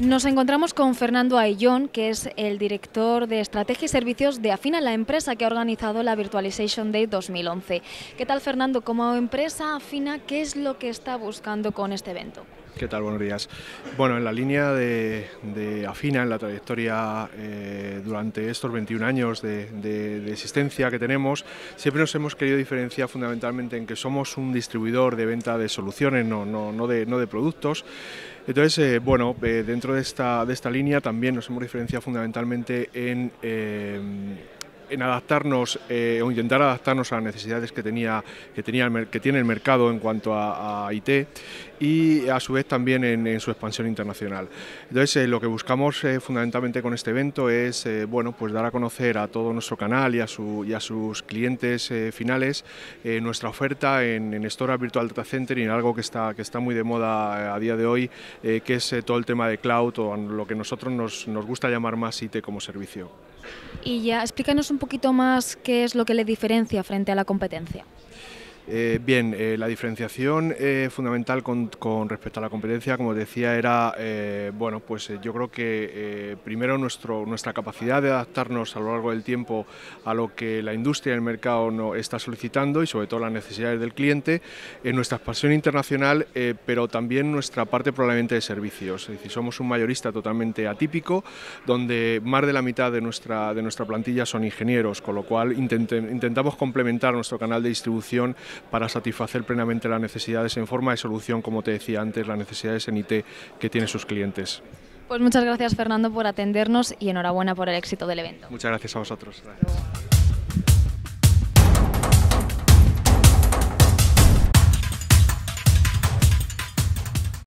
Nos encontramos con Fernando Aillón, que es el director de Estrategia y Servicios de Afina, la empresa que ha organizado la Virtualization Day 2011. ¿Qué tal, Fernando? Como empresa Afina, ¿qué es lo que está buscando con este evento? ¿Qué tal? Buenos días. Bueno, en la línea de, Afina, en la trayectoria eh, durante estos 21 años de, existencia que tenemos, siempre nos hemos querido diferenciar fundamentalmente en que somos un distribuidor de venta de soluciones, no, no, de, productos. Entonces, eh, bueno, eh, dentro de esta, de esta línea también nos hemos diferenciado fundamentalmente en en adaptarnos eh, o intentar adaptarnos a las necesidades que, tenía, que, tenía que tiene el mercado en cuanto a, IT y a su vez también en, su expansión internacional. Entonces eh, lo que buscamos eh, fundamentalmente con este evento es bueno, pues dar a conocer a todo nuestro canal y a, sus clientes finales nuestra oferta en, en Virtual Data Center y en algo que está, que está muy de moda a día de hoy, que es todo el tema de cloud o lo que nosotros nos, nos gusta llamar más IT como servicio. Y ya, explícanos un poquito más qué es lo que le diferencia frente a la competencia. Eh, bien, eh, la diferenciación eh, fundamental con, respecto a la competencia, como decía, era, bueno, pues yo creo que primero nuestra capacidad de adaptarnos a lo largo del tiempo a lo que la industria y el mercado no está solicitando y sobre todo las necesidades del cliente, nuestra expansión internacional, pero también nuestra parte probablemente de servicios. Es decir, somos un mayorista totalmente atípico, donde más de la mitad de nuestra, de nuestra plantilla son ingenieros, con lo cual intentamos complementar nuestro canal de distribución para satisfacer plenamente las necesidades en forma de solución, como te decía antes, las necesidades en IT que tienen sus clientes. Pues muchas gracias Fernando por atendernos y enhorabuena por el éxito del evento. Muchas gracias a vosotros.